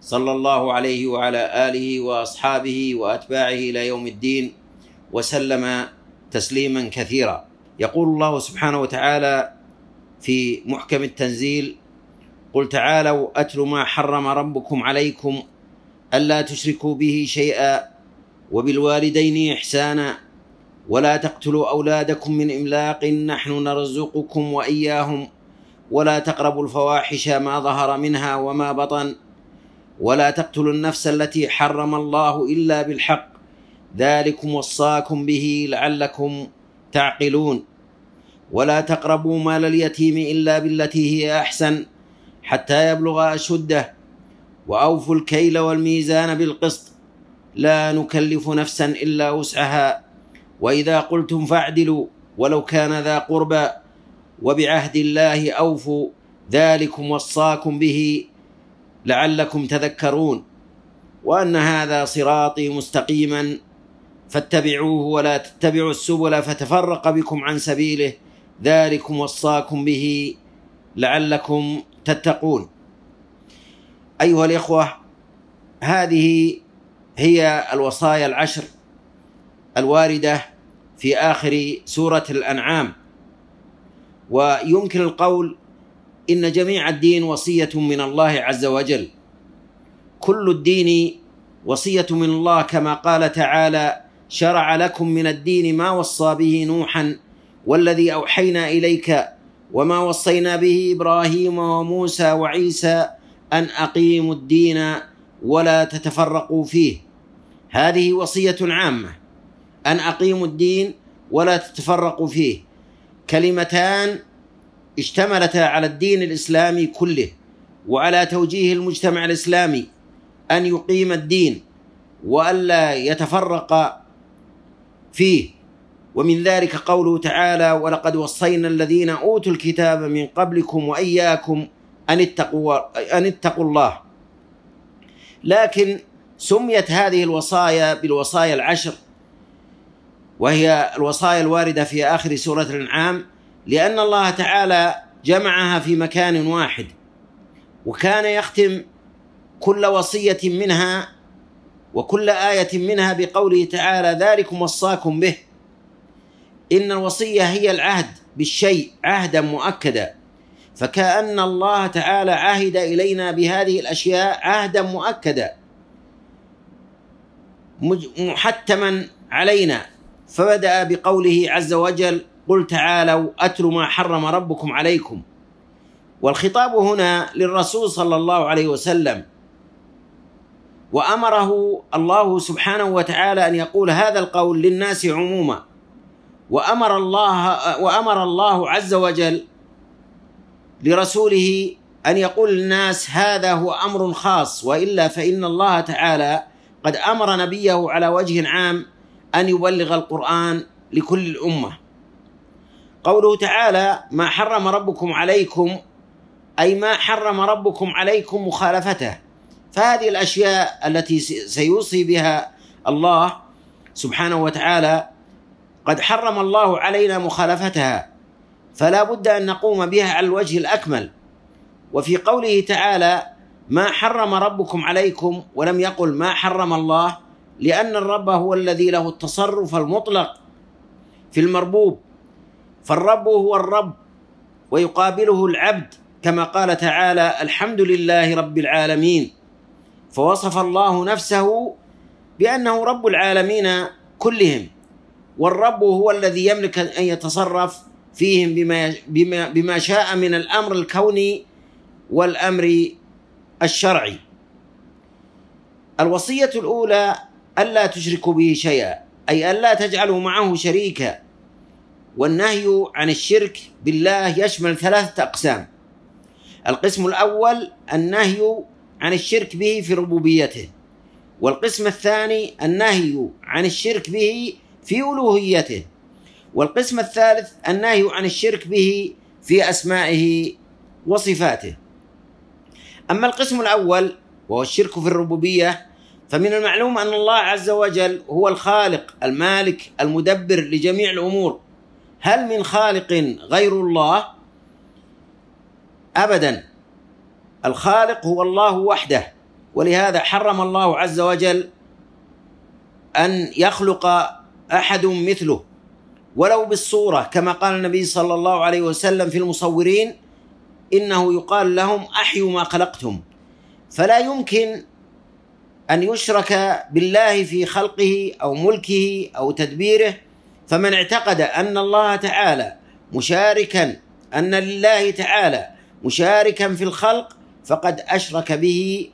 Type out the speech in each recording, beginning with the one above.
صلى الله عليه وعلى اله واصحابه واتباعه الى يوم الدين وسلم تسليما كثيرا يقول الله سبحانه وتعالى في محكم التنزيل قل تعالوا اتل ما حرم ربكم عليكم الا تشركوا به شيئا وبالوالدين احسانا ولا تقتلوا اولادكم من املاق نحن نرزقكم واياهم ولا تقربوا الفواحش ما ظهر منها وما بطن ولا تقتلوا النفس التي حرم الله إلا بالحق ذلكم وصاكم به لعلكم تعقلون ولا تقربوا مال اليتيم إلا بالتي هي أحسن حتى يبلغ أشده وأوفوا الكيل والميزان بالقسط لا نكلف نفسا إلا وسعها وإذا قلتم فاعدلوا ولو كان ذا قربى وبعهد الله أوفوا ذلكم وصاكم به لعلكم تذكرون وأن هذا صراطي مستقيما فاتبعوه ولا تتبعوا السبل فتفرق بكم عن سبيله ذلكم وصاكم به لعلكم تتقون أيها الإخوة هذه هي الوصايا العشر الوارده في اخر سوره الانعام ويمكن القول إن جميع الدين وصية من الله عز وجل كل الدين وصية من الله كما قال تعالى شرع لكم من الدين ما وصى به نوحا والذي أوحينا إليك وما وصينا به إبراهيم وموسى وعيسى أن أقيموا الدين ولا تتفرقوا فيه هذه وصية عامة أن أقيموا الدين ولا تتفرقوا فيه كلمتان اشتملتا على الدين الاسلامي كله وعلى توجيه المجتمع الاسلامي ان يقيم الدين والا يتفرق فيه ومن ذلك قوله تعالى ولقد وصينا الذين اوتوا الكتاب من قبلكم واياكم ان اتقوا ان اتقوا الله لكن سميت هذه الوصايا بالوصايا العشر وهي الوصايا الوارده في اخر سوره الانعام لأن الله تعالى جمعها في مكان واحد وكان يختم كل وصية منها وكل آية منها بقوله تعالى ذلكم وصاكم به إن الوصية هي العهد بالشيء عهدا مؤكدا فكأن الله تعالى عهد إلينا بهذه الأشياء عهدا مؤكدا محتما علينا فبدأ بقوله عز وجل قل تعالوا أتل ما حرم ربكم عليكم والخطاب هنا للرسول صلى الله عليه وسلم وأمره الله سبحانه وتعالى أن يقول هذا القول للناس عموما وأمر الله وأمر الله عز وجل لرسوله أن يقول للناس هذا هو أمر خاص وإلا فإن الله تعالى قد أمر نبيه على وجه عام أن يبلغ القرآن لكل الأمة قوله تعالى ما حرم ربكم عليكم أي ما حرم ربكم عليكم مخالفته فهذه الأشياء التي سيوصي بها الله سبحانه وتعالى قد حرم الله علينا مخالفتها فلا بد أن نقوم بها على الوجه الأكمل وفي قوله تعالى ما حرم ربكم عليكم ولم يقل ما حرم الله لأن الرب هو الذي له التصرف المطلق في المربوب فالرب هو الرب ويقابله العبد كما قال تعالى الحمد لله رب العالمين فوصف الله نفسه بأنه رب العالمين كلهم والرب هو الذي يملك أن يتصرف فيهم بما بما بما شاء من الأمر الكوني والأمر الشرعي الوصية الأولى ألا تشركوا به شيئا أي ألا تجعلوا معه شريكا والنهي عن الشرك بالله يشمل ثلاثة أقسام القسم الأول النهي عن الشرك به في ربوبيته والقسم الثاني النهي عن الشرك به في ألوهيته والقسم الثالث النهي عن الشرك به في أسمائه وصفاته أما القسم الأول وهو الشرك في الربوبية فمن المعلوم أن الله عز وجل هو الخالق المالك المدبر لجميع الأمور هل من خالق غير الله ابدا الخالق هو الله وحده ولهذا حرم الله عز وجل ان يخلق احد مثله ولو بالصوره كما قال النبي صلى الله عليه وسلم في المصورين انه يقال لهم احيوا ما خلقتم فلا يمكن ان يشرك بالله في خلقه او ملكه او تدبيره فمن اعتقد أن الله تعالى مشاركا أن لله تعالى مشاركا في الخلق فقد أشرك به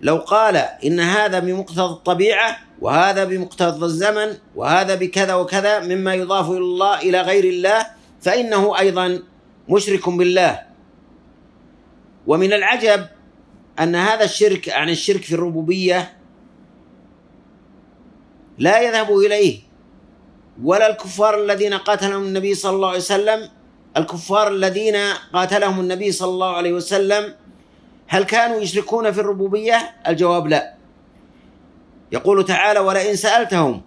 لو قال إن هذا بمقتضى الطبيعة وهذا بمقتضى الزمن وهذا بكذا وكذا مما يضاف إلى الله إلى غير الله فإنه أيضا مشرك بالله ومن العجب أن هذا الشرك عن الشرك في الربوبية لا يذهب إليه ولا الكفار الذين قاتلهم النبي صلى الله عليه وسلم الكفار الذين قاتلهم النبي صلى الله عليه وسلم هل كانوا يشركون في الربوبية؟ الجواب لا يقول تعالى ولئن سألتهم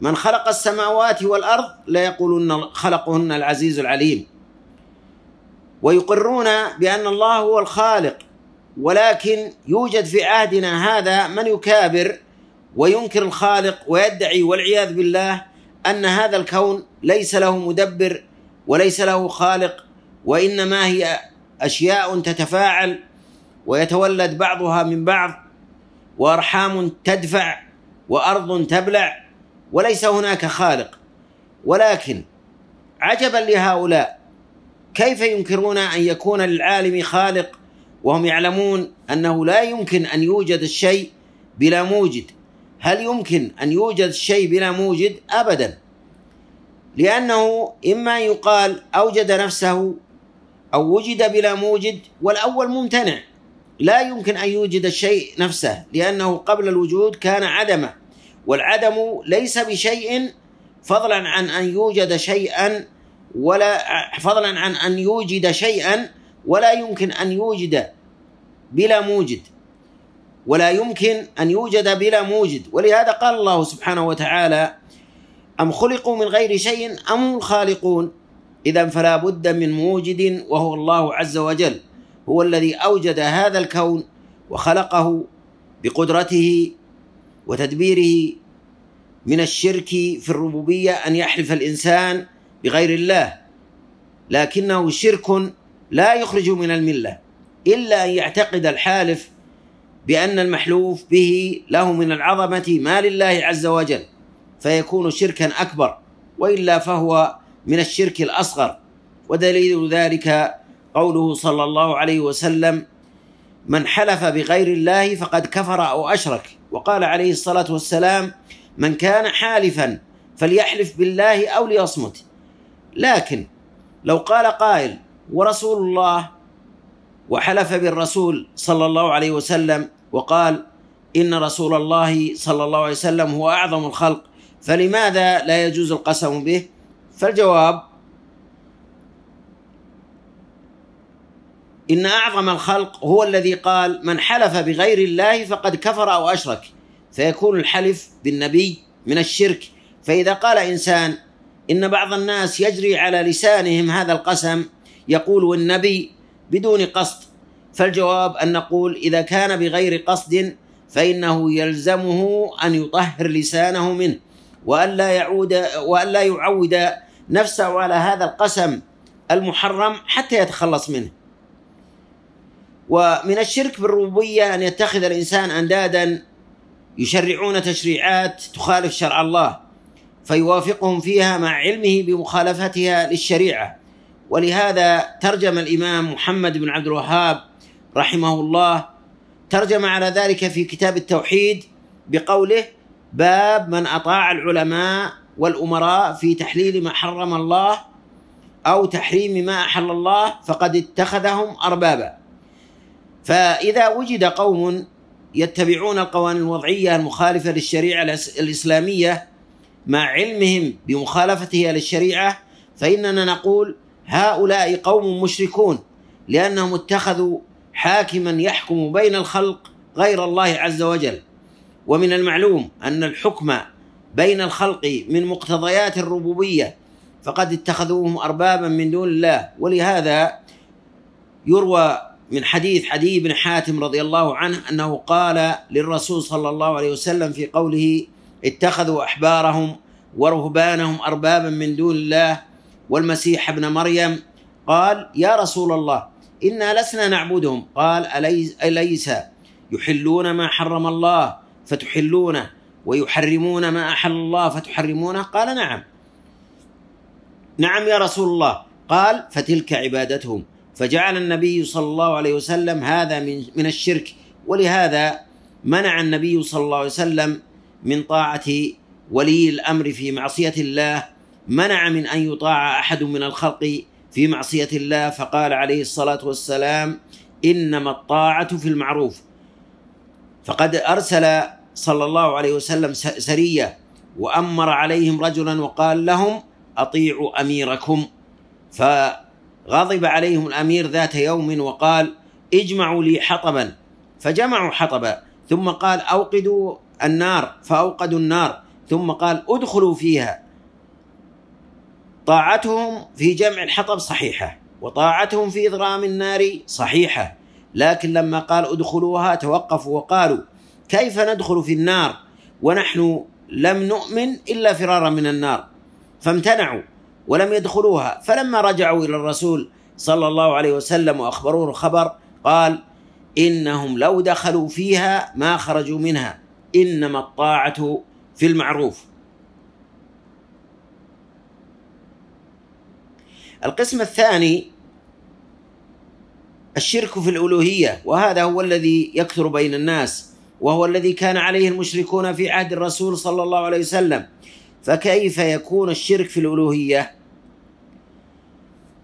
من خلق السماوات والأرض لا يقولون خلقهن العزيز العليم ويقرون بأن الله هو الخالق ولكن يوجد في عهدنا هذا من يكابر وينكر الخالق ويدعي والعياذ بالله أن هذا الكون ليس له مدبر وليس له خالق وإنما هي أشياء تتفاعل ويتولد بعضها من بعض وأرحام تدفع وأرض تبلع وليس هناك خالق ولكن عجبا لهؤلاء كيف ينكرون أن يكون للعالم خالق وهم يعلمون أنه لا يمكن أن يوجد الشيء بلا موجد هل يمكن أن يوجد شيء بلا موجد أبدا لأنه إما يقال أوجد نفسه أو وجد بلا موجد والأول ممتنع لا يمكن أن يوجد الشيء نفسه لأنه قبل الوجود كان عدمه والعدم ليس بشيء فضلا عن أن يوجد شيئا ولا فضلا عن أن يوجد شيئا ولا يمكن أن يوجد بلا موجد ولا يمكن أن يوجد بلا موجد ولهذا قال الله سبحانه وتعالى أم خلقوا من غير شيء أم هم الخالقون إذا فلا بد من موجد وهو الله عز وجل هو الذي أوجد هذا الكون وخلقه بقدرته وتدبيره من الشرك في الربوبية أن يحلف الإنسان بغير الله لكنه شرك لا يخرج من الملة إلا أن يعتقد الحالف بأن المحلوف به له من العظمة ما لله عز وجل فيكون شركا أكبر وإلا فهو من الشرك الأصغر ودليل ذلك قوله صلى الله عليه وسلم من حلف بغير الله فقد كفر أو أشرك وقال عليه الصلاة والسلام من كان حالفا فليحلف بالله أو ليصمت لكن لو قال قائل ورسول الله وحلف بالرسول صلى الله عليه وسلم وقال إن رسول الله صلى الله عليه وسلم هو أعظم الخلق فلماذا لا يجوز القسم به فالجواب إن أعظم الخلق هو الذي قال من حلف بغير الله فقد كفر أو أشرك فيكون الحلف بالنبي من الشرك فإذا قال إنسان إن بعض الناس يجري على لسانهم هذا القسم يقول والنبي بدون قصد فالجواب أن نقول إذا كان بغير قصد فإنه يلزمه أن يطهر لسانه منه وألا يعود وألا يعود نفسه على هذا القسم المحرم حتى يتخلص منه ومن الشرك بالربوبية أن يتخذ الإنسان أندادا يشرعون تشريعات تخالف شرع الله فيوافقهم فيها مع علمه بمخالفتها للشريعة ولهذا ترجم الإمام محمد بن عبد الوهاب رحمه الله ترجم على ذلك في كتاب التوحيد بقوله باب من اطاع العلماء والامراء في تحليل ما حرم الله او تحريم ما احل الله فقد اتخذهم اربابا فاذا وجد قوم يتبعون القوانين الوضعيه المخالفه للشريعه الاسلاميه مع علمهم بمخالفتها للشريعه فاننا نقول هؤلاء قوم مشركون لانهم اتخذوا حاكما يحكم بين الخلق غير الله عز وجل ومن المعلوم ان الحكم بين الخلق من مقتضيات الربوبيه فقد اتخذوهم اربابا من دون الله ولهذا يروى من حديث حدي بن حاتم رضي الله عنه انه قال للرسول صلى الله عليه وسلم في قوله اتخذوا احبارهم ورهبانهم اربابا من دون الله والمسيح ابن مريم قال يا رسول الله إنا لسنا نعبدهم قال أليس, أليس يحلون ما حرم الله فتحلونه ويحرمون ما أحل الله فتحرمونه قال نعم نعم يا رسول الله قال فتلك عبادتهم فجعل النبي صلى الله عليه وسلم هذا من من الشرك ولهذا منع النبي صلى الله عليه وسلم من طاعة ولي الأمر في معصية الله منع من أن يطاع أحد من الخلق في معصية الله فقال عليه الصلاة والسلام إنما الطاعة في المعروف فقد أرسل صلى الله عليه وسلم سرية وأمر عليهم رجلا وقال لهم أطيعوا أميركم فغضب عليهم الأمير ذات يوم وقال اجمعوا لي حطبا فجمعوا حطبا ثم قال أوقدوا النار فأوقدوا النار ثم قال ادخلوا فيها طاعتهم في جمع الحطب صحيحة وطاعتهم في إضرام النار صحيحة لكن لما قال ادخلوها توقفوا وقالوا كيف ندخل في النار ونحن لم نؤمن إلا فرارا من النار فامتنعوا ولم يدخلوها فلما رجعوا إلى الرسول صلى الله عليه وسلم وأخبروه الخبر قال إنهم لو دخلوا فيها ما خرجوا منها إنما الطاعة في المعروف القسم الثاني الشرك في الألوهية وهذا هو الذي يكثر بين الناس وهو الذي كان عليه المشركون في عهد الرسول صلى الله عليه وسلم فكيف يكون الشرك في الألوهية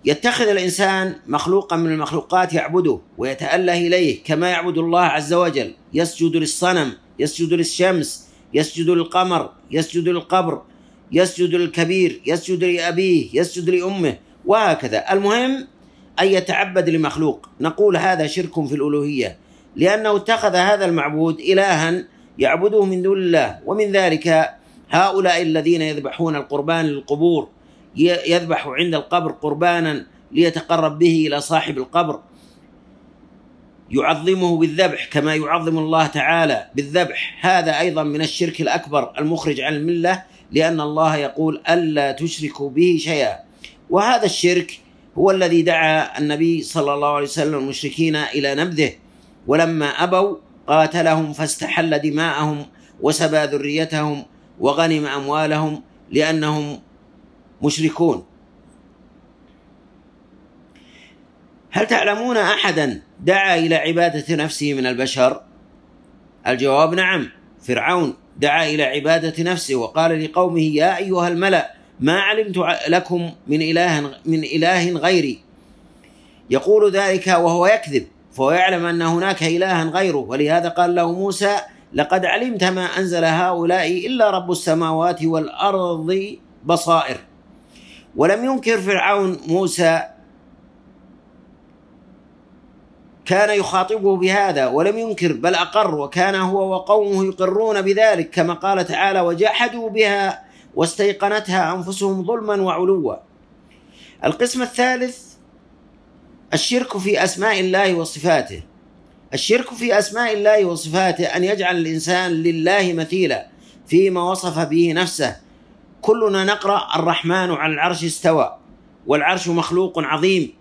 يتخذ الإنسان مخلوقا من المخلوقات يعبده ويتأله إليه كما يعبد الله عز وجل يسجد للصنم يسجد للشمس يسجد للقمر يسجد للقبر يسجد للكبير يسجد لأبيه يسجد لأمه وهكذا المهم أن يتعبد لمخلوق نقول هذا شرك في الألوهية لأنه اتخذ هذا المعبود إلها يعبده من دون الله ومن ذلك هؤلاء الذين يذبحون القربان للقبور يذبح عند القبر قربانا ليتقرب به إلى صاحب القبر يعظمه بالذبح كما يعظم الله تعالى بالذبح هذا أيضا من الشرك الأكبر المخرج عن الملة لأن الله يقول ألا تشركوا به شيئا وهذا الشرك هو الذي دعا النبي صلى الله عليه وسلم المشركين الى نبذه ولما ابوا قاتلهم فاستحل دماءهم وسبى ذريتهم وغنم اموالهم لانهم مشركون هل تعلمون احدا دعا الى عباده نفسه من البشر الجواب نعم فرعون دعا الى عباده نفسه وقال لقومه يا ايها الملا ما علمت لكم من إله من إله غيري يقول ذلك وهو يكذب فهو يعلم أن هناك إلها غيره ولهذا قال له موسى لقد علمت ما أنزل هؤلاء إلا رب السماوات والأرض بصائر ولم ينكر فرعون موسى كان يخاطبه بهذا ولم ينكر بل أقر وكان هو وقومه يقرون بذلك كما قال تعالى وجحدوا بها واستيقنتها انفسهم ظلما وعلوا. القسم الثالث الشرك في اسماء الله وصفاته. الشرك في اسماء الله وصفاته ان يجعل الانسان لله مثيلا فيما وصف به نفسه. كلنا نقرا الرحمن على العرش استوى والعرش مخلوق عظيم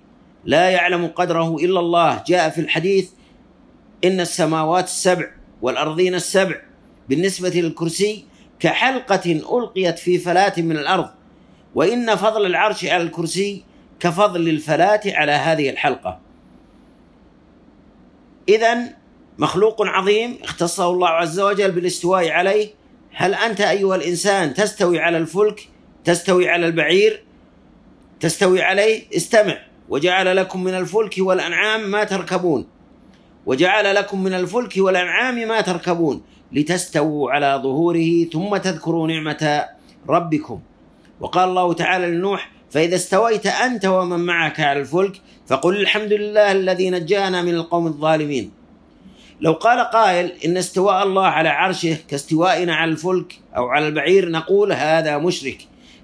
لا يعلم قدره الا الله جاء في الحديث ان السماوات السبع والارضين السبع بالنسبه للكرسي كحلقة ألقيت في فلاة من الأرض وإن فضل العرش على الكرسي كفضل الفلاة على هذه الحلقة إذا مخلوق عظيم اختصه الله عز وجل بالاستواء عليه هل أنت أيها الإنسان تستوي على الفلك تستوي على البعير تستوي عليه استمع وجعل لكم من الفلك والأنعام ما تركبون وجعل لكم من الفلك والأنعام ما تركبون لتستووا على ظهوره ثم تذكروا نعمة ربكم وقال الله تعالى لنوح فإذا استويت أنت ومن معك على الفلك فقل الحمد لله الذي نجانا من القوم الظالمين لو قال قائل إن استواء الله على عرشه كاستوائنا على الفلك أو على البعير نقول هذا مشرك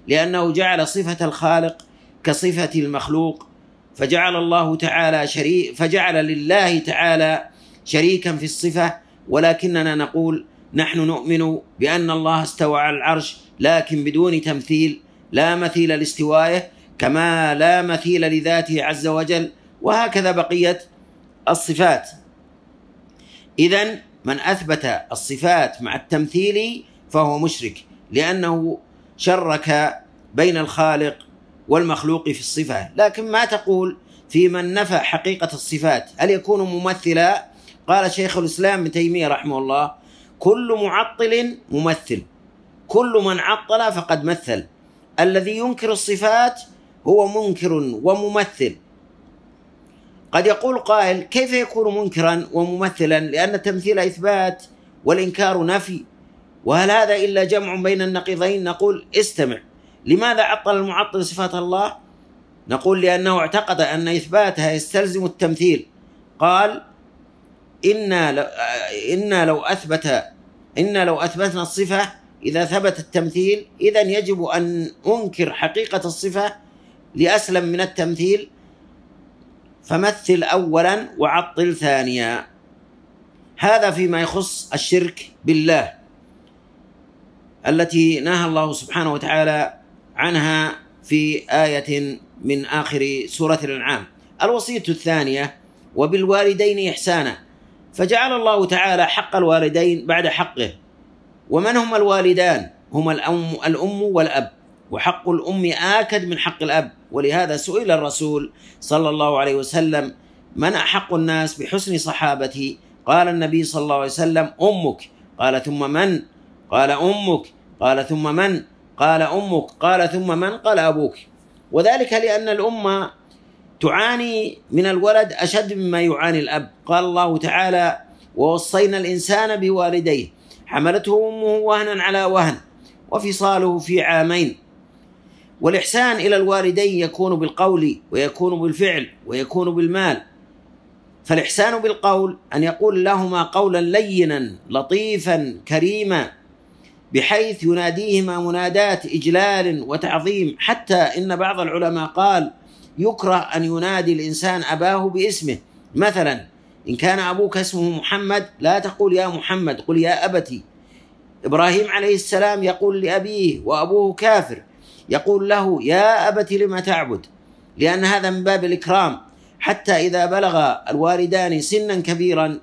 لأنه جعل صفة الخالق كصفة المخلوق فجعل الله تعالى شريك فجعل لله تعالى شريكا في الصفة ولكننا نقول نحن نؤمن بأن الله استوى على العرش لكن بدون تمثيل لا مثيل لاستوائه كما لا مثيل لذاته عز وجل وهكذا بقية الصفات إذا من أثبت الصفات مع التمثيل فهو مشرك لأنه شرك بين الخالق والمخلوق في الصفة لكن ما تقول في من نفى حقيقة الصفات هل يكون ممثلا قال شيخ الإسلام ابن تيمية رحمه الله كل معطل ممثل كل من عطل فقد مثل الذي ينكر الصفات هو منكر وممثل قد يقول قائل كيف يكون منكرا وممثلا لأن التمثيل إثبات والإنكار نفي وهل هذا إلا جمع بين النقيضين نقول استمع لماذا عطل المعطل صفات الله نقول لأنه اعتقد أن إثباتها يستلزم التمثيل قال إنا لو, آه، إنا لو أثبت إنا لو أثبتنا الصفة إذا ثبت التمثيل إذا يجب أن أنكر حقيقة الصفة لأسلم من التمثيل فمثل أولا وعطل ثانيا هذا فيما يخص الشرك بالله التي نهى الله سبحانه وتعالى عنها في آية من آخر سورة الأنعام الوصية الثانية وبالوالدين إحسانا فجعل الله تعالى حق الوالدين بعد حقه ومن هما الوالدان هما الأم, الأم والأب وحق الأم آكد من حق الأب ولهذا سئل الرسول صلى الله عليه وسلم من أحق الناس بحسن صحابتي قال النبي صلى الله عليه وسلم أمك قال ثم من قال أمك قال ثم من قال أمك قال ثم من قال أبوك وذلك لأن الأمة تعاني من الولد أشد مما يعاني الأب قال الله تعالى ووصينا الإنسان بوالديه حملته أمه وهنا على وهن وفصاله في عامين والإحسان إلى الوالدين يكون بالقول ويكون بالفعل ويكون بالمال فالإحسان بالقول أن يقول لهما قولا لينا لطيفا كريما بحيث يناديهما منادات إجلال وتعظيم حتى إن بعض العلماء قال يكره أن ينادي الإنسان أباه باسمه مثلا إن كان أبوك اسمه محمد لا تقول يا محمد قل يا أبتي إبراهيم عليه السلام يقول لأبيه وأبوه كافر يقول له يا أبتي لما تعبد لأن هذا من باب الإكرام حتى إذا بلغ الوالدان سنا كبيرا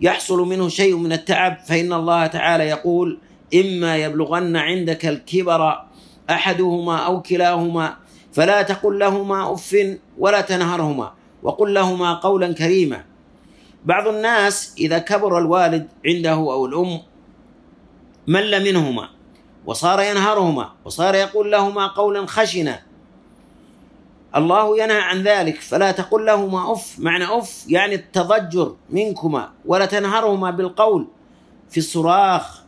يحصل منه شيء من التعب فإن الله تعالى يقول إما يبلغن عندك الكبر أحدهما أو كلاهما فلا تقل لهما اف ولا تنهرهما وقل لهما قولا كريما بعض الناس اذا كبر الوالد عنده او الام مل منهما وصار ينهرهما وصار يقول لهما قولا خشنا الله ينهى عن ذلك فلا تقل لهما اف معنى اف يعني التضجر منكما ولا تنهرهما بالقول في الصراخ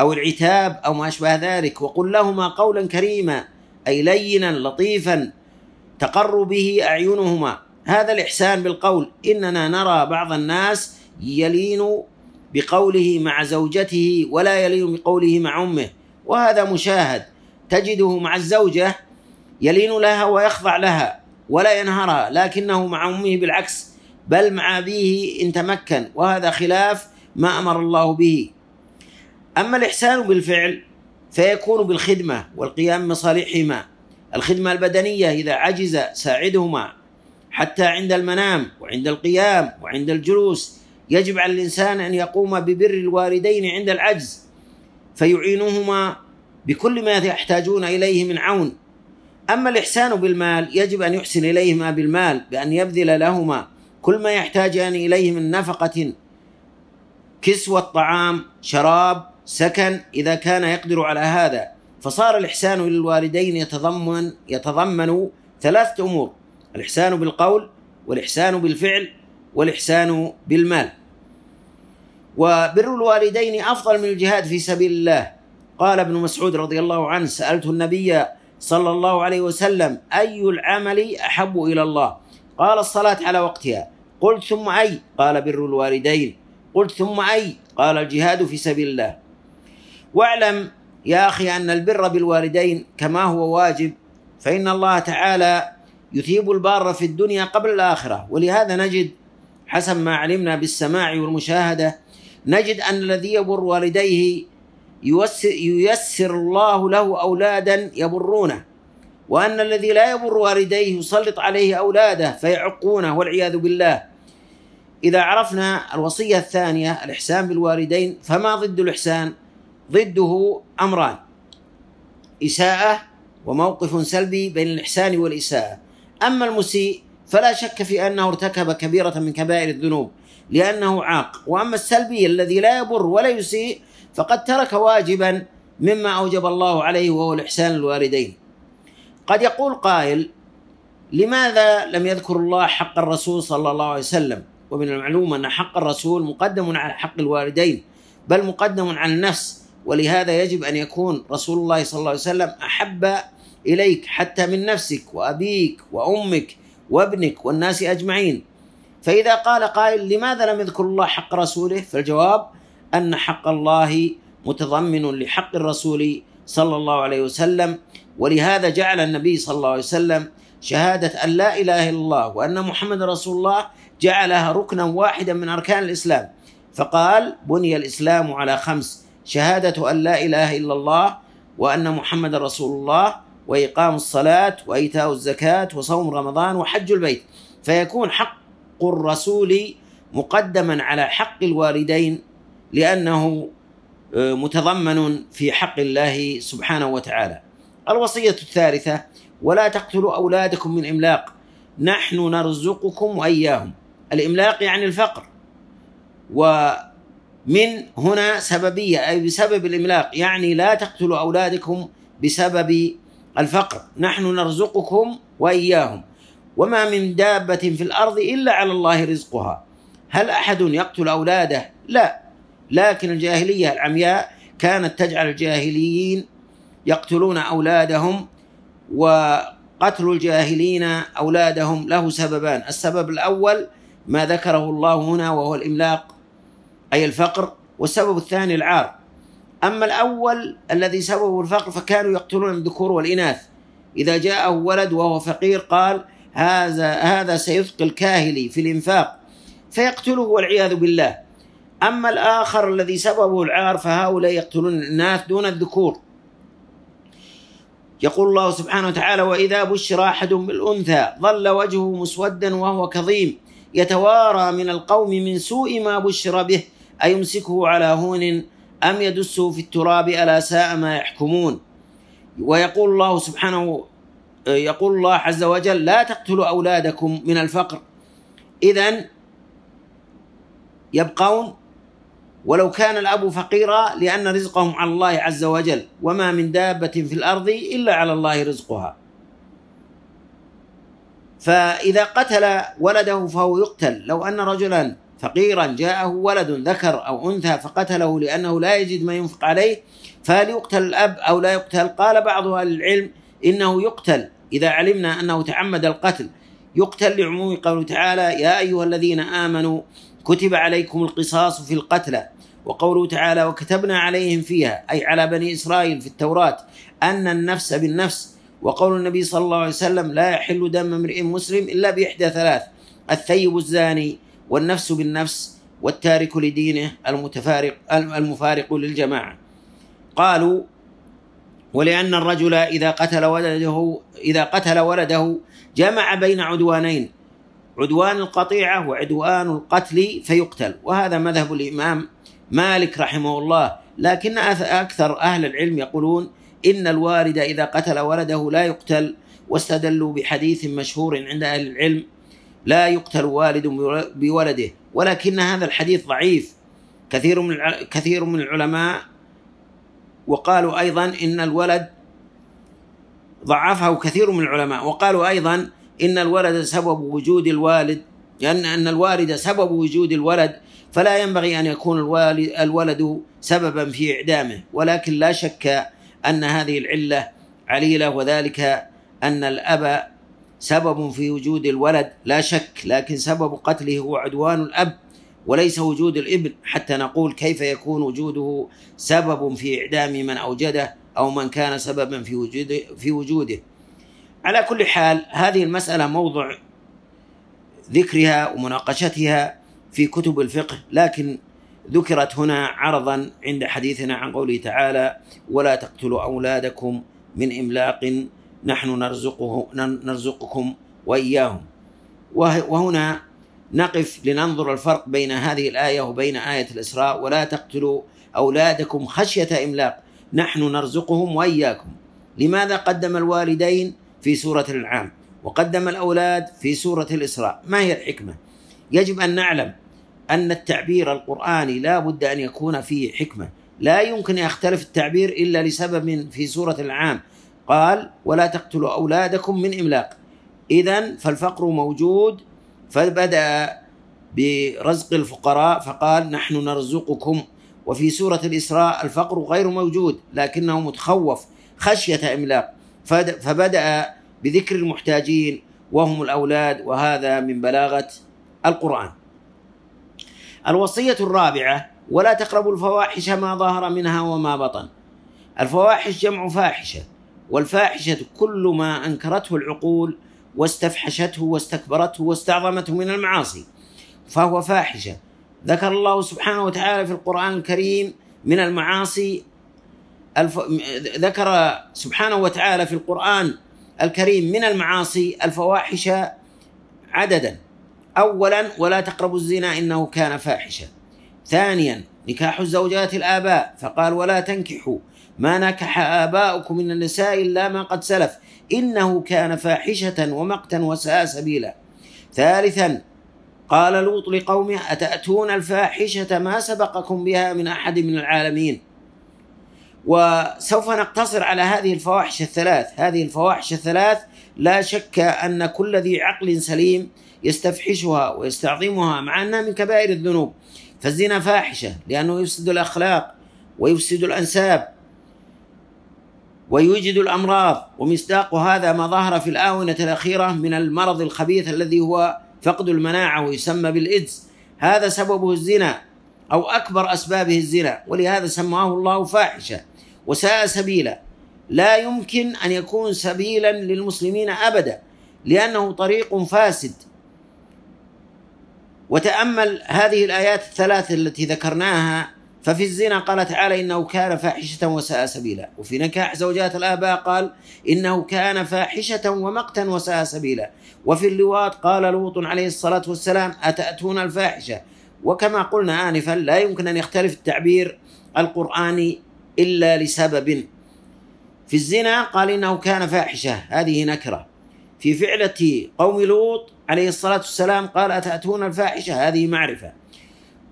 او العتاب او ما اشبه ذلك وقل لهما قولا كريما أي لينا لطيفا تقر به أعينهما هذا الإحسان بالقول إننا نرى بعض الناس يلين بقوله مع زوجته ولا يلين بقوله مع أمه وهذا مشاهد تجده مع الزوجة يلين لها ويخضع لها ولا ينهرها لكنه مع أمه بالعكس بل مع أبيه إن تمكن وهذا خلاف ما أمر الله به أما الإحسان بالفعل فيكون بالخدمة والقيام بمصالحهما الخدمة البدنية إذا عجز ساعدهما حتى عند المنام وعند القيام وعند الجلوس يجب على الإنسان أن يقوم ببر الوالدين عند العجز فيعينهما بكل ما يحتاجون إليه من عون أما الإحسان بالمال يجب أن يحسن إليهما بالمال بأن يبذل لهما كل ما يحتاجان إليه من نفقة كسوة طعام شراب سكن إذا كان يقدر على هذا فصار الإحسان إلى الوالدين يتضمن يتضمن ثلاثة أمور الإحسان بالقول والإحسان بالفعل والإحسان بالمال وبر الوالدين أفضل من الجهاد في سبيل الله قال ابن مسعود رضي الله عنه سألت النبي صلى الله عليه وسلم أي العمل أحب إلى الله قال الصلاة على وقتها قلت ثم أي قال بر الوالدين قلت ثم أي قال الجهاد في سبيل الله واعلم يا أخي أن البر بالوالدين كما هو واجب فإن الله تعالى يثيب البار في الدنيا قبل الآخرة ولهذا نجد حسب ما علمنا بالسماع والمشاهدة نجد أن الذي يبر والديه ييسر, ييسر الله له أولادا يبرونه وأن الذي لا يبر والديه يسلط عليه أولاده فيعقونه والعياذ بالله إذا عرفنا الوصية الثانية الإحسان بالوالدين فما ضد الإحسان ضده أمران إساءة وموقف سلبي بين الإحسان والإساءة أما المسيء فلا شك في أنه ارتكب كبيرة من كبائر الذنوب لأنه عاق وأما السلبي الذي لا يبر ولا يسيء فقد ترك واجبا مما أوجب الله عليه وهو الإحسان للوالدين قد يقول قائل لماذا لم يذكر الله حق الرسول صلى الله عليه وسلم ومن المعلوم أن حق الرسول مقدم على حق الوالدين بل مقدم على النفس ولهذا يجب أن يكون رسول الله صلى الله عليه وسلم أحب إليك حتى من نفسك وأبيك وأمك وابنك والناس أجمعين فإذا قال قائل لماذا لم يذكر الله حق رسوله فالجواب أن حق الله متضمن لحق الرسول صلى الله عليه وسلم ولهذا جعل النبي صلى الله عليه وسلم شهادة أن لا إله إلا الله وأن محمد رسول الله جعلها ركنا واحدا من أركان الإسلام فقال بني الإسلام على خمس شهادة أن لا إله إلا الله وأن محمد رسول الله وإقام الصلاة وإيتاء الزكاة وصوم رمضان وحج البيت فيكون حق الرسول مقدما على حق الوالدين لأنه آه، متضمن في حق الله سبحانه وتعالى الوصية الثالثة ولا تقتلوا أولادكم من إملاق نحن نرزقكم وإياهم الإملاق يعني الفقر و من هنا سببية أي بسبب الإملاق يعني لا تقتلوا أولادكم بسبب الفقر نحن نرزقكم وإياهم وما من دابة في الأرض إلا على الله رزقها هل أحد يقتل أولاده؟ لا لكن الجاهلية العمياء كانت تجعل الجاهليين يقتلون أولادهم وقتل الجاهلين أولادهم له سببان السبب الأول ما ذكره الله هنا وهو الإملاق أي الفقر والسبب الثاني العار أما الأول الذي سببه الفقر فكانوا يقتلون الذكور والإناث إذا جاءه ولد وهو فقير قال هذا هذا سيثقل كاهلي في الإنفاق فيقتله والعياذ بالله أما الآخر الذي سببه العار فهؤلاء يقتلون الناس دون الذكور يقول الله سبحانه وتعالى وإذا بشر أحد بالأنثى ظل وجهه مسودا وهو كظيم يتوارى من القوم من سوء ما بشر به أيمسكه على هون أم يدسه في التراب ألا ساء ما يحكمون ويقول الله سبحانه يقول الله عز وجل لا تقتلوا أولادكم من الفقر إذا يبقون ولو كان الأب فقيرا لأن رزقهم على الله عز وجل وما من دابة في الأرض إلا على الله رزقها فإذا قتل ولده فهو يقتل لو أن رجلا فقيرا جاءه ولد ذكر أو أنثى فقتله لأنه لا يجد ما ينفق عليه فهل يقتل الأب أو لا يقتل قال بعض أهل العلم إنه يقتل إذا علمنا أنه تعمد القتل يقتل لعموم قوله تعالى يا أيها الذين آمنوا كتب عليكم القصاص في القتلى وقوله تعالى وكتبنا عليهم فيها أي على بني إسرائيل في التوراة أن النفس بالنفس وقول النبي صلى الله عليه وسلم لا يحل دم امرئ مسلم إلا بإحدى ثلاث الثيب الزاني والنفس بالنفس والتارك لدينه المتفارق المفارق للجماعة قالوا ولأن الرجل إذا قتل ولده إذا قتل ولده جمع بين عدوانين عدوان القطيعة وعدوان القتل فيقتل وهذا مذهب الإمام مالك رحمه الله لكن أكثر أهل العلم يقولون إن الوالد إذا قتل ولده لا يقتل واستدلوا بحديث مشهور عند أهل العلم لا يقتل والد بولده ولكن هذا الحديث ضعيف كثير من كثير من العلماء وقالوا ايضا ان الولد ضعفه كثير من العلماء وقالوا ايضا ان الولد سبب وجود الوالد لان ان الوالد سبب وجود الولد فلا ينبغي ان يكون الوالد الولد سببا في اعدامه ولكن لا شك ان هذه العله عليله وذلك ان الاب سبب في وجود الولد لا شك لكن سبب قتله هو عدوان الأب وليس وجود الابن حتى نقول كيف يكون وجوده سبب في إعدام من أوجده أو من كان سببا في وجوده في وجوده على كل حال هذه المسألة موضع ذكرها ومناقشتها في كتب الفقه لكن ذكرت هنا عرضا عند حديثنا عن قوله تعالى ولا تقتلوا أولادكم من إملاق نحن نرزقه نرزقكم وإياهم وهنا نقف لننظر الفرق بين هذه الآية وبين آية الإسراء ولا تقتلوا أولادكم خشية إملاق نحن نرزقهم وإياكم لماذا قدم الوالدين في سورة الأنعام وقدم الأولاد في سورة الإسراء ما هي الحكمة يجب أن نعلم أن التعبير القرآني لا بد أن يكون فيه حكمة لا يمكن يختلف التعبير إلا لسبب في سورة العام قال ولا تقتلوا أولادكم من إملاق إذا فالفقر موجود فبدأ برزق الفقراء فقال نحن نرزقكم وفي سورة الإسراء الفقر غير موجود لكنه متخوف خشية إملاق فبدأ بذكر المحتاجين وهم الأولاد وهذا من بلاغة القرآن الوصية الرابعة ولا تقربوا الفواحش ما ظهر منها وما بطن الفواحش جمع فاحشه والفاحشة كل ما أنكرته العقول واستفحشته واستكبرته واستعظمته من المعاصي فهو فاحشة ذكر الله سبحانه وتعالى في القرآن الكريم من المعاصي الف... ذكر سبحانه وتعالى في القرآن الكريم من المعاصي الفواحش عددا أولا ولا تقربوا الزنا إنه كان فاحشة ثانيا نكاح الزوجات الآباء فقال ولا تنكحوا ما نكح آباؤكم من النساء إلا ما قد سلف إنه كان فاحشة ومقتا وساء سبيلا ثالثا قال لوط لقومه أتأتون الفاحشة ما سبقكم بها من أحد من العالمين وسوف نقتصر على هذه الفواحش الثلاث هذه الفواحش الثلاث لا شك أن كل ذي عقل سليم يستفحشها ويستعظمها مع أنها من كبائر الذنوب فالزنا فاحشة لأنه يفسد الأخلاق ويفسد الأنساب ويوجد الأمراض ومصداق هذا ما ظهر في الآونة الأخيرة من المرض الخبيث الذي هو فقد المناعة ويسمى بالإيدز هذا سببه الزنا أو أكبر أسبابه الزنا ولهذا سماه الله فاحشة وساء سبيلا لا يمكن أن يكون سبيلا للمسلمين أبدا لأنه طريق فاسد وتأمل هذه الآيات الثلاث التي ذكرناها ففي الزنا قال تعالى إنه كان فاحشة وساء سبيلا وفي نكاح زوجات الآباء قال إنه كان فاحشة ومقتا وساء سبيلا وفي اللواط قال لوط عليه الصلاة والسلام أتأتون الفاحشة وكما قلنا آنفا لا يمكن أن يختلف التعبير القرآني إلا لسبب في الزنا قال إنه كان فاحشة هذه نكرة في فعلة قوم لوط عليه الصلاة والسلام قال أتأتون الفاحشة هذه معرفة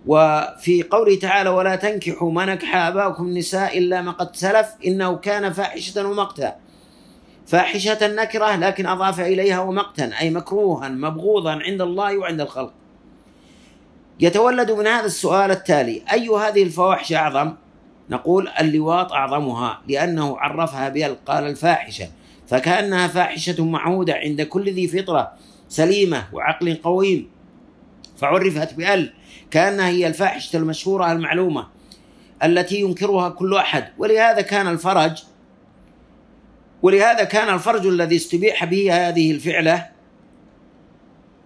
وفي قوله تعالى ولا تنكحوا ما نكح آباؤكم النساء إلا ما قد سلف إنه كان فاحشة ومقتا فاحشة نكرة لكن أضاف إليها ومقتا أي مكروها مبغوضا عند الله وعند الخلق يتولد من هذا السؤال التالي أي هذه الفواحش أعظم؟ نقول اللواط أعظمها لأنه عرفها قال الفاحشة فكأنها فاحشة معهودة عند كل ذي فطرة سليمة وعقل قويم فعرفت بال كانها هي الفاحشه المشهوره المعلومه التي ينكرها كل احد ولهذا كان الفرج ولهذا كان الفرج الذي استبيح به هذه الفعله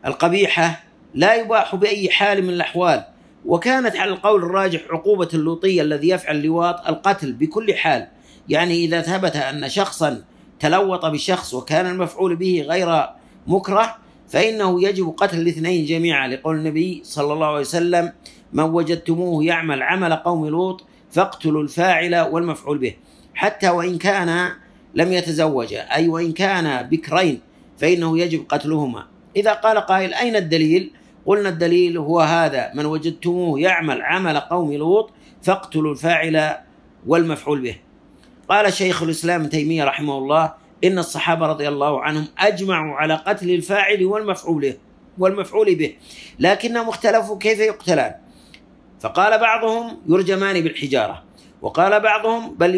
القبيحه لا يباح باي حال من الاحوال وكانت على القول الراجح عقوبه اللوطي الذي يفعل لواط القتل بكل حال يعني اذا ثبت ان شخصا تلوط بشخص وكان المفعول به غير مكره فإنه يجب قتل الاثنين جميعا لقول النبي صلى الله عليه وسلم من وجدتموه يعمل عمل قوم لوط فاقتلوا الفاعل والمفعول به حتى وإن كان لم يتزوجا أي وإن كان بكرين فإنه يجب قتلهما إذا قال قائل أين الدليل؟ قلنا الدليل هو هذا من وجدتموه يعمل عمل قوم لوط فاقتلوا الفاعل والمفعول به قال شيخ الإسلام تيمية رحمه الله إن الصحابة رضي الله عنهم أجمعوا على قتل الفاعل والمفعول والمفعول به لكنهم اختلفوا كيف يقتلان فقال بعضهم يرجمان بالحجارة وقال بعضهم بل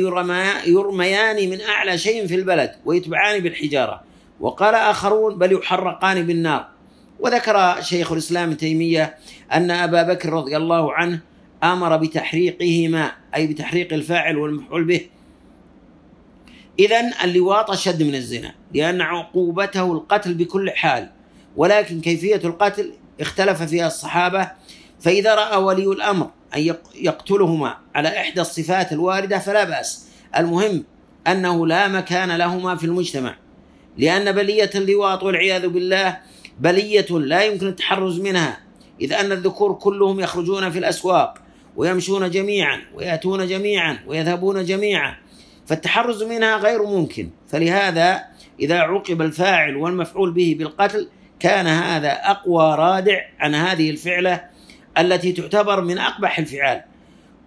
يرميان من أعلى شيء في البلد ويتبعان بالحجارة وقال آخرون بل يحرقان بالنار وذكر شيخ الإسلام تيمية أن أبا بكر رضي الله عنه آمر بتحريقهما أي بتحريق الفاعل والمفعول به إذا اللواط أشد من الزنا لأن عقوبته القتل بكل حال ولكن كيفية القتل اختلف فيها الصحابة فإذا رأى ولي الأمر أن يقتلهما على إحدى الصفات الواردة فلا بأس المهم أنه لا مكان لهما في المجتمع لأن بلية اللواط والعياذ بالله بلية لا يمكن التحرز منها إذ أن الذكور كلهم يخرجون في الأسواق ويمشون جميعا ويأتون جميعا ويذهبون جميعا فالتحرز منها غير ممكن فلهذا إذا عوقب الفاعل والمفعول به بالقتل كان هذا أقوى رادع عن هذه الفعلة التي تعتبر من أقبح الفعال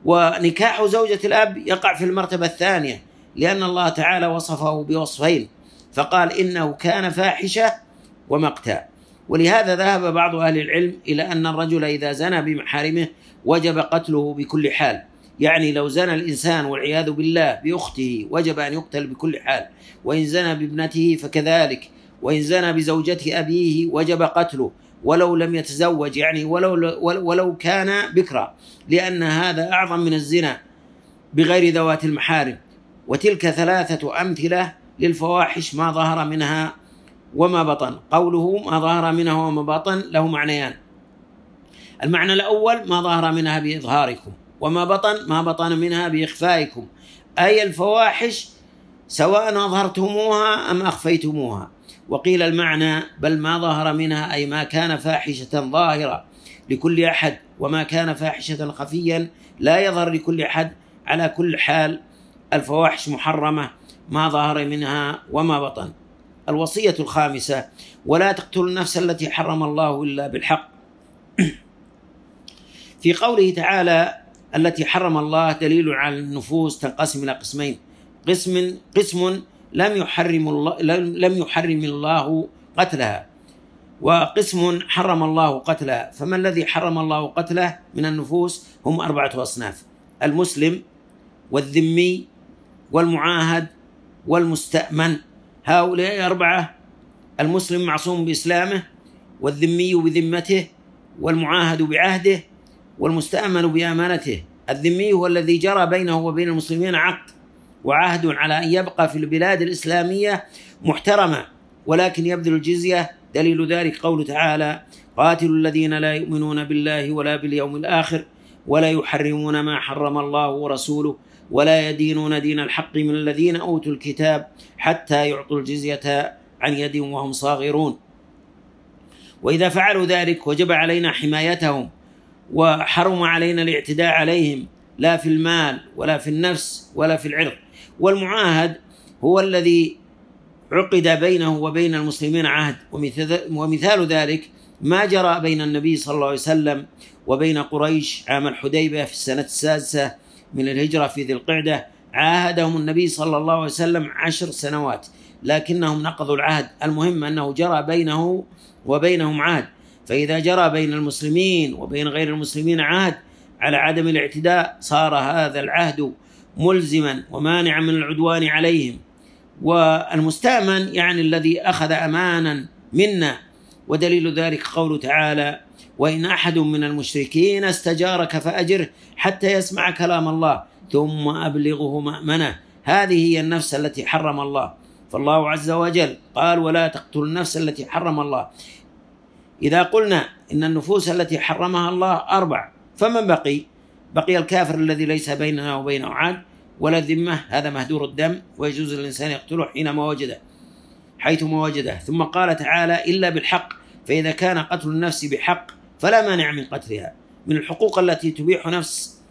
ونكاح زوجة الأب يقع في المرتبة الثانية لأن الله تعالى وصفه بوصفين فقال إنه كان فاحشة ومقتا ولهذا ذهب بعض أهل العلم إلى أن الرجل إذا زنى بمحارمه وجب قتله بكل حال يعني لو زنى الإنسان والعياذ بالله بأخته وجب أن يقتل بكل حال وإن زنى بابنته فكذلك وإن زنى بزوجة أبيه وجب قتله ولو لم يتزوج يعني ولو ولو كان بكرا لأن هذا أعظم من الزنا بغير ذوات المحارم وتلك ثلاثة أمثلة للفواحش ما ظهر منها وما بطن قوله ما ظهر منها وما بطن له معنيان المعنى الأول ما ظهر منها بإظهاركم وما بطن ما بطن منها بإخفائكم أي الفواحش سواء أظهرتموها أم أخفيتموها وقيل المعنى بل ما ظهر منها أي ما كان فاحشة ظاهرة لكل أحد وما كان فاحشة خفيا لا يظهر لكل أحد على كل حال الفواحش محرمة ما ظهر منها وما بطن الوصية الخامسة ولا تقتلوا النفس التي حرم الله إلا بالحق في قوله تعالى التي حرم الله دليل على النفوس تنقسم إلى قسمين قسم قسم لم يحرم الله لم يحرم الله قتلها وقسم حرم الله قتلها فما الذي حرم الله قتله من النفوس هم أربعة أصناف المسلم والذمي والمعاهد والمستأمن هؤلاء أربعة المسلم معصوم بإسلامه والذمي بذمته والمعاهد بعهده والمستأمن بأمانته الذمي هو الذي جرى بينه وبين المسلمين عقد وعهد على أن يبقى في البلاد الإسلامية محترمة ولكن يبذل الجزية دليل ذلك قول تعالى قاتلوا الذين لا يؤمنون بالله ولا باليوم الآخر ولا يحرمون ما حرم الله ورسوله ولا يدينون دين الحق من الذين أوتوا الكتاب حتى يعطوا الجزية عن يد وهم صاغرون وإذا فعلوا ذلك وجب علينا حمايتهم وحرم علينا الاعتداء عليهم لا في المال ولا في النفس ولا في العرق والمعاهد هو الذي عقد بينه وبين المسلمين عهد ومثال ذلك ما جرى بين النبي صلى الله عليه وسلم وبين قريش عام الحديبة في السنة السادسة من الهجرة في ذي القعدة عاهدهم النبي صلى الله عليه وسلم عشر سنوات لكنهم نقضوا العهد المهم أنه جرى بينه وبينهم عهد فإذا جرى بين المسلمين وبين غير المسلمين عهد على عدم الاعتداء صار هذا العهد ملزما ومانعا من العدوان عليهم والمستأمن يعني الذي أخذ أمانا منا ودليل ذلك قوله تعالى وإن أحد من المشركين استجارك فأجره حتى يسمع كلام الله ثم أبلغه مأمنه هذه هي النفس التي حرم الله فالله عز وجل قال ولا تقتلوا النفس التي حرم الله إذا قلنا إن النفوس التي حرمها الله أربع فمن بقي؟ بقي الكافر الذي ليس بيننا وبينه عاد ولا ذمة هذا مهدور الدم ويجوز للإنسان يقتله حينما وجده حيث ما وجده ثم قال تعالى إلا بالحق فإذا كان قتل النفس بحق فلا مانع من قتلها من الحقوق التي تبيح نفس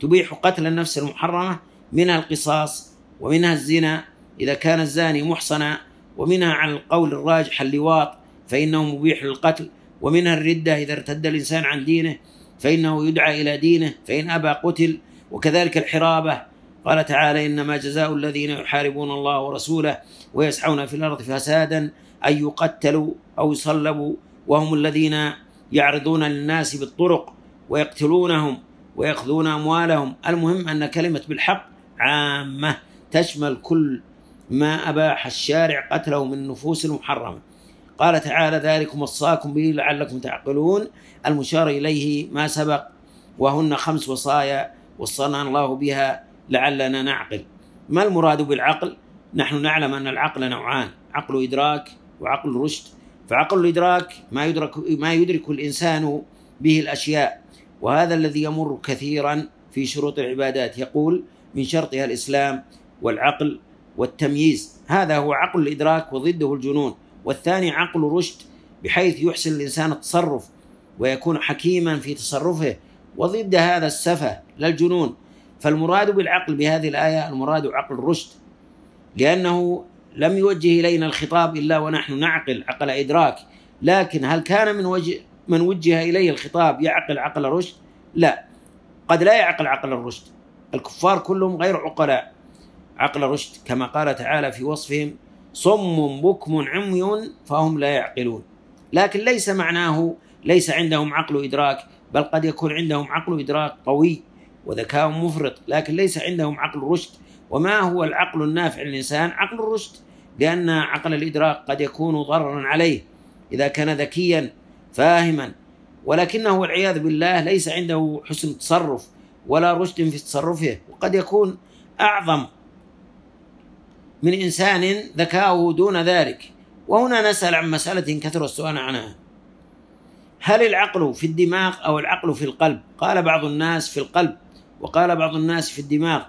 تبيح قتل النفس المحرمة منها القصاص ومنها الزنا إذا كان الزاني محصنا ومنها على القول الراجح اللواط فإنه مبيح للقتل ومنها الردة إذا ارتد الإنسان عن دينه فإنه يدعى إلى دينه فإن أبى قتل وكذلك الحرابة قال تعالى إنما جزاء الذين يحاربون الله ورسوله ويسعون في الأرض فسادا أن يقتلوا أو يصلبوا وهم الذين يعرضون للناس بالطرق ويقتلونهم ويأخذون أموالهم المهم أن كلمة بالحق عامة تشمل كل ما أباح الشارع قتله من النفوس المحرمة قال تعالى ذلكم وصاكم به لعلكم تعقلون المشار إليه ما سبق وهن خمس وصايا وصلنا الله بها لعلنا نعقل ما المراد بالعقل نحن نعلم أن العقل نوعان عقل إدراك وعقل رشد فعقل الإدراك ما يدرك ما يدرك الإنسان به الأشياء وهذا الذي يمر كثيرا في شروط العبادات يقول من شرطها الإسلام والعقل والتمييز هذا هو عقل الإدراك وضده الجنون والثاني عقل رشد بحيث يحسن الإنسان التصرف ويكون حكيما في تصرفه وضد هذا السفة لا الجنون فالمراد بالعقل بهذه الآية المراد عقل الرشد لأنه لم يوجه إلينا الخطاب إلا ونحن نعقل عقل إدراك لكن هل كان من وجه من وجه إليه الخطاب يعقل عقل رشد لا قد لا يعقل عقل الرشد الكفار كلهم غير عقلاء عقل رشد كما قال تعالى في وصفهم صم بكم عمي فهم لا يعقلون لكن ليس معناه ليس عندهم عقل إدراك بل قد يكون عندهم عقل إدراك قوي وذكاء مفرط لكن ليس عندهم عقل رشد وما هو العقل النافع للإنسان عقل الرشد لأن عقل الإدراك قد يكون ضررا عليه إذا كان ذكيا فاهما ولكنه والعياذ بالله ليس عنده حسن تصرف ولا رشد في تصرفه وقد يكون أعظم من إنسان ذكاؤه دون ذلك وهنا نسأل عن مسألة كثر السؤال عنها هل العقل في الدماغ أو العقل في القلب قال بعض الناس في القلب وقال بعض الناس في الدماغ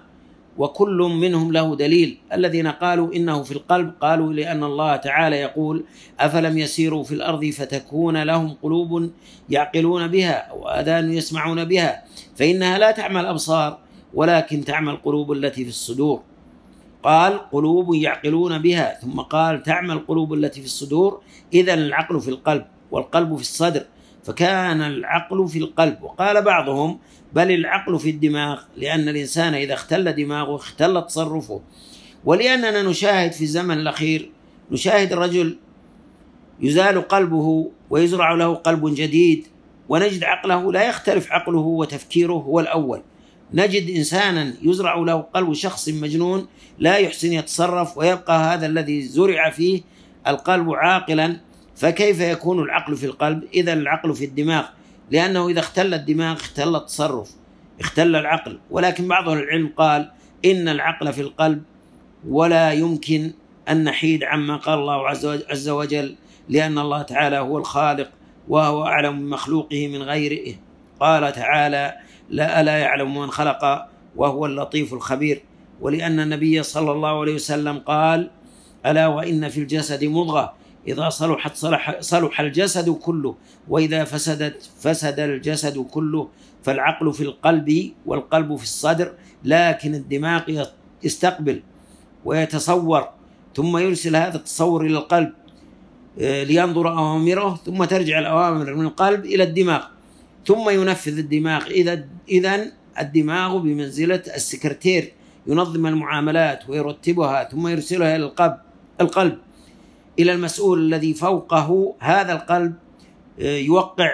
وكل منهم له دليل الذين قالوا انه في القلب قالوا لان الله تعالى يقول افلم يسيروا في الارض فتكون لهم قلوب يعقلون بها او اذان يسمعون بها فانها لا تعمى الابصار ولكن تعمى القلوب التي في الصدور قال قلوب يعقلون بها ثم قال تعمى القلوب التي في الصدور إذا العقل في القلب والقلب في الصدر فكان العقل في القلب وقال بعضهم بل العقل في الدماغ لأن الإنسان إذا اختل دماغه اختل تصرفه ولأننا نشاهد في الزمن الأخير نشاهد الرجل يزال قلبه ويزرع له قلب جديد ونجد عقله لا يختلف عقله وتفكيره هو الأول نجد إنسانا يزرع له قلب شخص مجنون لا يحسن يتصرف ويبقى هذا الذي زرع فيه القلب عاقلا فكيف يكون العقل في القلب إذا العقل في الدماغ لأنه إذا اختل الدماغ اختل التصرف اختل العقل ولكن بعض العلم قال إن العقل في القلب ولا يمكن أن نحيد عما قال الله عز وجل لأن الله تعالى هو الخالق وهو أعلم من مخلوقه من غيره قال تعالى لا ألا يعلم من خلق وهو اللطيف الخبير ولأن النبي صلى الله عليه وسلم قال ألا وإن في الجسد مضغة إذا صلحت صلح, صلح الجسد كله وإذا فسدت فسد الجسد كله فالعقل في القلب والقلب في الصدر لكن الدماغ يستقبل ويتصور ثم يرسل هذا التصور إلى القلب آه، لينظر أوامره ثم ترجع الأوامر من القلب إلى الدماغ ثم ينفذ الدماغ إذا إذا الدماغ بمنزلة السكرتير ينظم المعاملات ويرتبها ثم يرسلها إلى القلب القلب إلى المسؤول الذي فوقه هذا القلب آه، يوقع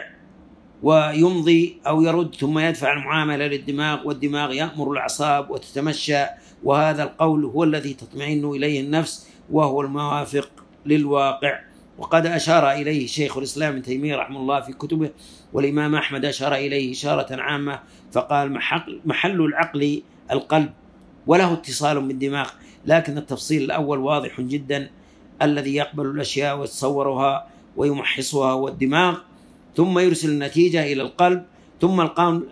ويمضي أو يرد ثم يدفع المعاملة للدماغ والدماغ يأمر الأعصاب وتتمشى وهذا القول هو الذي تطمئن إليه النفس وهو الموافق للواقع وقد أشار إليه شيخ الإسلام ابن تيمية رحمه الله في كتبه والإمام أحمد أشار إليه إشارة عامة فقال محل العقل القلب وله اتصال بالدماغ لكن التفصيل الأول واضح جدا الذي يقبل الأشياء ويتصورها ويمحصها والدماغ ثم يرسل النتيجة إلى القلب ثم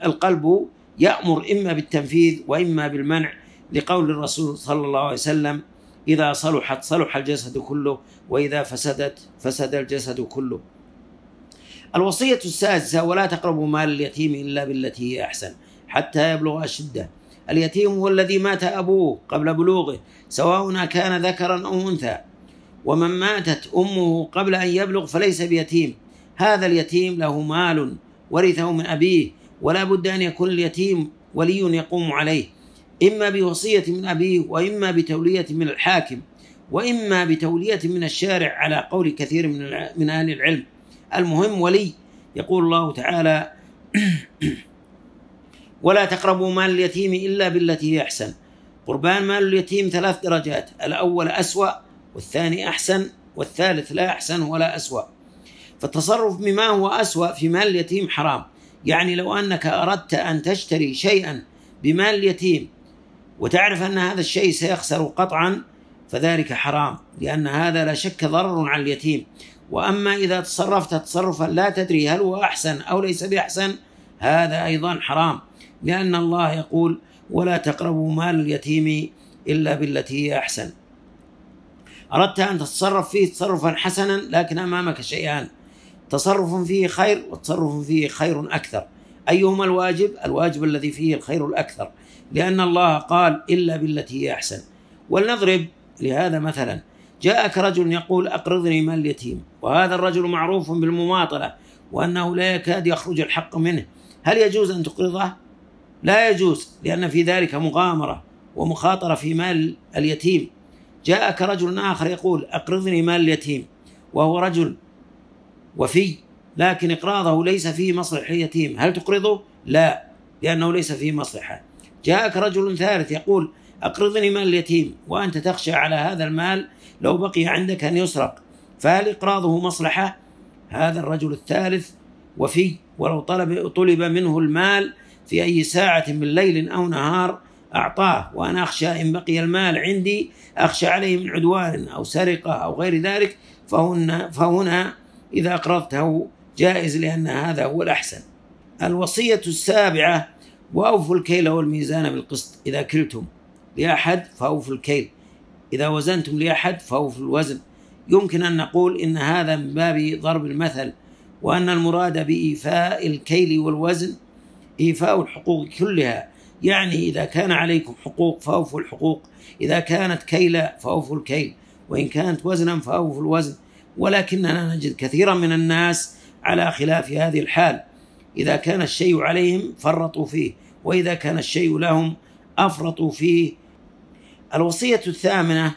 القلب يأمر إما بالتنفيذ وإما بالمنع لقول الرسول صلى الله عليه وسلم إذا صلحت صلح الجسد كله وإذا فسدت فسد الجسد كله الوصية السادسة ولا تقربوا مال اليتيم إلا بالتي هي أحسن حتى يبلغ أشده اليتيم هو الذي مات أبوه قبل بلوغه سواء كان ذكرا أو أنثى ومن ماتت أمه قبل أن يبلغ فليس بيتيم هذا اليتيم له مال ورثه من أبيه ولا بد أن يكون اليتيم ولي يقوم عليه إما بوصية من أبيه وإما بتولية من الحاكم وإما بتولية من الشارع على قول كثير من من أهل العلم المهم ولي يقول الله تعالى ولا تقربوا مال اليتيم إلا بالتي هي أحسن قربان مال اليتيم ثلاث درجات الأول أسوأ والثاني أحسن والثالث لا أحسن ولا أسوأ فالتصرف بما هو أسوأ في مال اليتيم حرام يعني لو أنك أردت أن تشتري شيئا بمال اليتيم وتعرف أن هذا الشيء سيخسر قطعا فذلك حرام لأن هذا لا شك ضرر على اليتيم وأما إذا تصرفت تصرفا لا تدري هل هو أحسن أو ليس بأحسن هذا أيضا حرام لأن الله يقول ولا تقربوا مال اليتيم إلا بالتي هي أحسن أردت أن تتصرف فيه تصرفا حسنا لكن أمامك شيئان تصرف فيه خير وتصرف فيه خير أكثر أيهما الواجب؟ الواجب الذي فيه الخير الأكثر لأن الله قال إلا بالتي هي أحسن ولنضرب لهذا مثلا جاءك رجل يقول أقرضني مال اليتيم وهذا الرجل معروف بالمماطلة وأنه لا يكاد يخرج الحق منه هل يجوز أن تقرضه؟ لا يجوز لأن في ذلك مغامرة ومخاطرة في مال اليتيم جاءك رجل آخر يقول أقرضني مال اليتيم وهو رجل وفي لكن إقراضه ليس فيه مصلحة اليتيم هل تقرضه؟ لا لأنه ليس فيه مصلحة جاءك رجل ثالث يقول أقرضني مال اليتيم وأنت تخشى على هذا المال لو بقي عندك أن يسرق فهل إقراضه مصلحة؟ هذا الرجل الثالث وفي ولو طلب طلب منه المال في أي ساعة من ليل أو نهار أعطاه وأنا أخشى إن بقي المال عندي أخشى عليه من عدوان أو سرقة أو غير ذلك فهنا, فهنا إذا أقرضته جائز لأن هذا هو الأحسن الوصية السابعة وأوفوا الكيل والميزان بالقسط إذا كلتم لأحد فأوفوا الكيل إذا وزنتم لأحد فأوفوا الوزن يمكن أن نقول إن هذا من باب ضرب المثل وأن المراد بإيفاء الكيل والوزن إيفاء الحقوق كلها يعني إذا كان عليكم حقوق فأوفوا الحقوق إذا كانت كيلا فأوفوا الكيل وإن كانت وزنا فأوفوا الوزن ولكننا نجد كثيرا من الناس على خلاف هذه الحال إذا كان الشيء عليهم فرطوا فيه وإذا كان الشيء لهم أفرطوا فيه الوصية الثامنة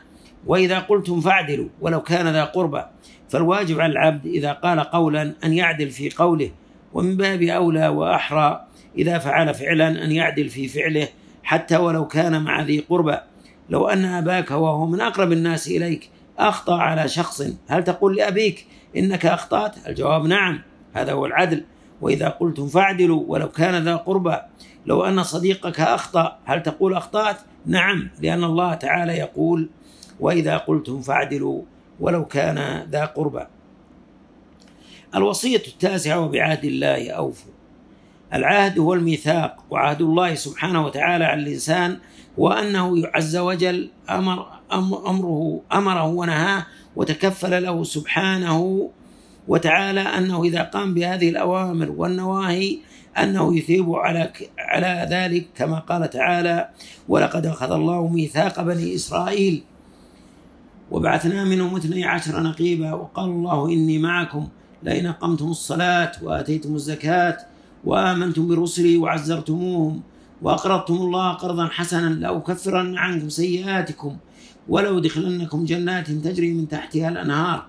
وإذا قلتم فاعدلوا ولو كان ذا قربى فالواجب على العبد إذا قال قولا أن يعدل في قوله ومن باب أولى وأحرى إذا فعل فعلا أن يعدل في فعله حتى ولو كان مع ذي قربى لو أن أباك وهو من أقرب الناس إليك أخطأ على شخص هل تقول لأبيك إنك أخطأت؟ الجواب نعم هذا هو العدل وإذا قلتم فاعدلوا ولو كان ذا قربى لو أن صديقك أخطأ هل تقول أخطأت؟ نعم لأن الله تعالى يقول وإذا قلتم فاعدلوا ولو كان ذا قربى الوصية التاسعة وبعهد الله أوفوا العهد هو الميثاق وعهد الله سبحانه وتعالى على الإنسان وأنه عز وجل أمر أمره أمره ونهاه وتكفل له سبحانه وتعالى أنه إذا قام بهذه الأوامر والنواهي أنه يثيب على على ذلك كما قال تعالى ولقد أخذ الله ميثاق بني إسرائيل وبعثنا منهم اثني عشر نقيبا وقال الله إني معكم لئن أقمتم الصلاة وآتيتم الزكاة وآمنتم برسلي وعزرتموهم وأقرضتم الله قرضا حسنا لأكفرن عنكم سيئاتكم ولو دخلنكم جنات تجري من تحتها الأنهار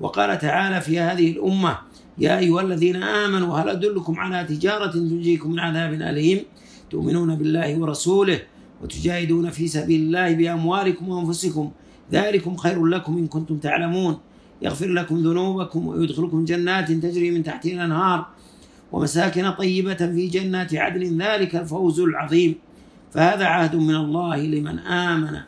وقال تعالى في هذه الأمة يا أيها الذين آمنوا هل أدلكم على تجارة تنجيكم من عذاب أليم تؤمنون بالله ورسوله وتجاهدون في سبيل الله بأموالكم وأنفسكم ذلكم خير لكم إن كنتم تعلمون يغفر لكم ذنوبكم ويدخلكم جنات تجري من تحتها الأنهار ومساكن طيبة في جنات عدن ذلك الفوز العظيم فهذا عهد من الله لمن آمن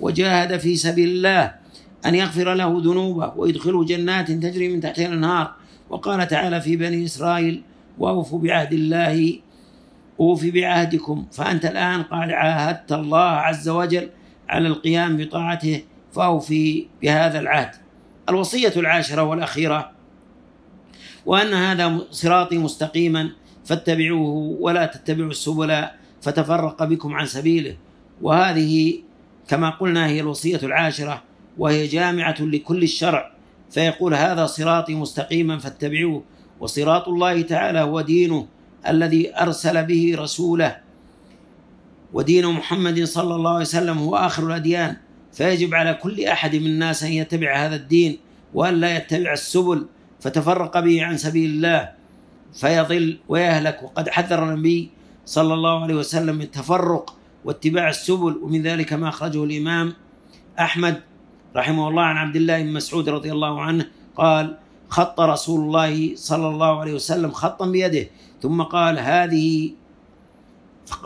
وجاهد في سبيل الله أن يغفر له ذنوبه ويدخله جنات تجري من تحتها الأنهار وقال تعالى في بني إسرائيل وأوفوا بعهد الله أوفي بعهدكم فأنت الآن قد عاهدت الله عز وجل على القيام بطاعته فأوفي بهذا العهد الوصية العاشرة والأخيرة وأن هذا صراطي مستقيما فاتبعوه ولا تتبعوا السبل فتفرق بكم عن سبيله وهذه كما قلنا هي الوصية العاشرة وهي جامعة لكل الشرع فيقول هذا صراطي مستقيما فاتبعوه وصراط الله تعالى هو دينه الذي أرسل به رسوله ودين محمد صلى الله عليه وسلم هو آخر الأديان فيجب على كل أحد من الناس أن يتبع هذا الدين وأن لا يتبع السبل فتفرق به عن سبيل الله فيضل ويهلك وقد حذر النبي صلى الله عليه وسلم من التفرق واتباع السبل ومن ذلك ما أخرجه الإمام أحمد رحمه الله عن عبد الله بن مسعود رضي الله عنه قال خط رسول الله صلى الله عليه وسلم خطا بيده ثم قال هذه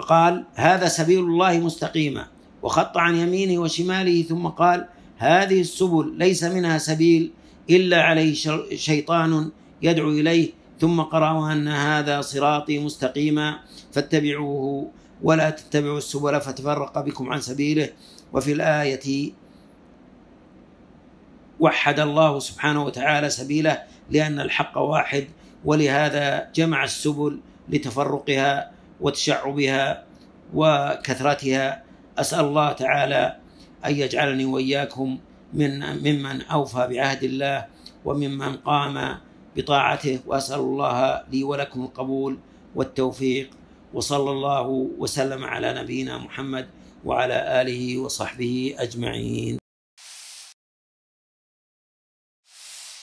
قال هذا سبيل الله مستقيما وخط عن يمينه وشماله ثم قال هذه السبل ليس منها سبيل إلا عليه شيطان يدعو إليه ثم قرأوا أن هذا صراطي مستقيما فاتبعوه ولا تتبعوا السبل فتفرق بكم عن سبيله وفي الآية وحد الله سبحانه وتعالى سبيله لأن الحق واحد ولهذا جمع السبل لتفرقها وتشعبها وكثرتها أسأل الله تعالى أن يجعلني وإياكم من ممن أوفى بعهد الله وممن قام بطاعته وأسأل الله لي ولكم القبول والتوفيق وصلى الله وسلم على نبينا محمد وعلى آله وصحبه أجمعين